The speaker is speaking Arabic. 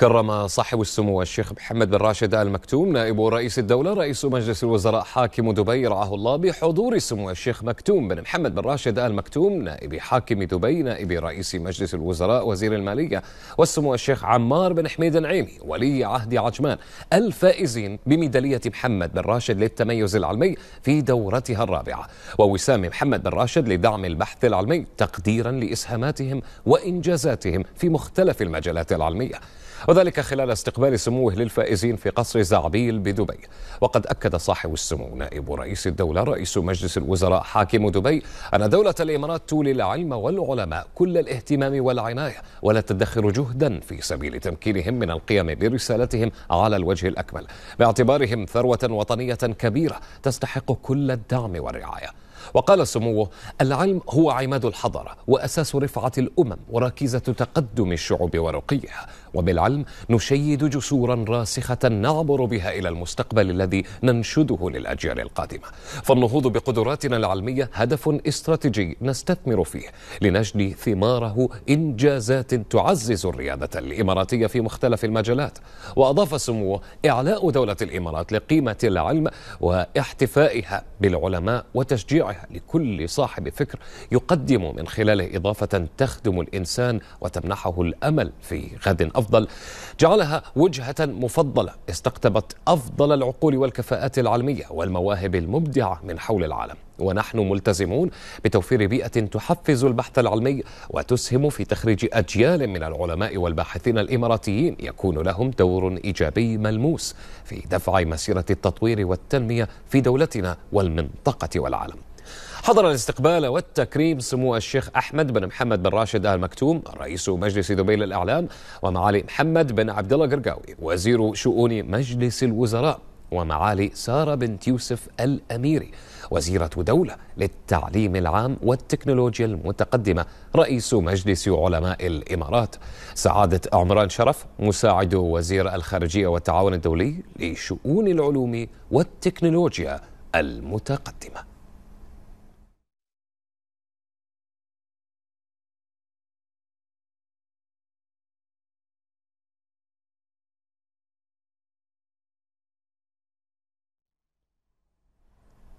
كرم صاحب السمو الشيخ محمد بن راشد آل مكتوم نائب رئيس الدولة رئيس مجلس الوزراء حاكم دبي رعاه الله بحضور سمو الشيخ مكتوم بن محمد بن راشد آل مكتوم نائب حاكم دبي نائب رئيس مجلس الوزراء وزير المالية والسمو الشيخ عمار بن حميد النعيمي ولي عهد عجمان الفائزين بميدالية محمد بن راشد للتميز العلمي في دورتها الرابعة ووسام محمد بن راشد لدعم البحث العلمي تقديرا لإسهاماتهم وإنجازاتهم في مختلف المجالات العلمية وذلك خلال استقبال سموه للفائزين في قصر زعبيل بدبي وقد أكد صاحب السمو نائب رئيس الدولة رئيس مجلس الوزراء حاكم دبي أن دولة الإمارات تولي العلم والعلماء كل الاهتمام والعناية ولا تدخر جهدا في سبيل تمكينهم من القيام برسالتهم على الوجه الأكمل باعتبارهم ثروة وطنية كبيرة تستحق كل الدعم والرعاية وقال سموه العلم هو عماد الحضارة وأساس رفعة الأمم وركيزه تقدم الشعوب ورقيها وبالعلم نشيد جسورا راسخة نعبر بها إلى المستقبل الذي ننشده للأجيال القادمة فالنهوض بقدراتنا العلمية هدف استراتيجي نستثمر فيه لنجني ثماره إنجازات تعزز الريادة الإماراتية في مختلف المجالات وأضاف سموه إعلاء دولة الإمارات لقيمة العلم واحتفائها بالعلماء وتشجيعها لكل صاحب فكر يقدم من خلاله إضافة تخدم الإنسان وتمنحه الأمل في غد أفضل الأفضل جعلها وجهة مفضلة استقطبت أفضل العقول والكفاءات العلمية والمواهب المبدعة من حول العالم ونحن ملتزمون بتوفير بيئة تحفز البحث العلمي وتسهم في تخريج أجيال من العلماء والباحثين الإماراتيين يكون لهم دور إيجابي ملموس في دفع مسيرة التطوير والتنمية في دولتنا والمنطقة والعالم حضر الاستقبال والتكريم سمو الشيخ أحمد بن محمد بن راشد آل مكتوم رئيس مجلس دبي للإعلام ومعالي محمد بن عبد الله قرقاوي وزير شؤون مجلس الوزراء ومعالي سارة بنت يوسف الأميري وزيرة دولة للتعليم العام والتكنولوجيا المتقدمة رئيس مجلس علماء الإمارات سعادة عمران شرف مساعد وزير الخارجية والتعاون الدولي لشؤون العلوم والتكنولوجيا المتقدمه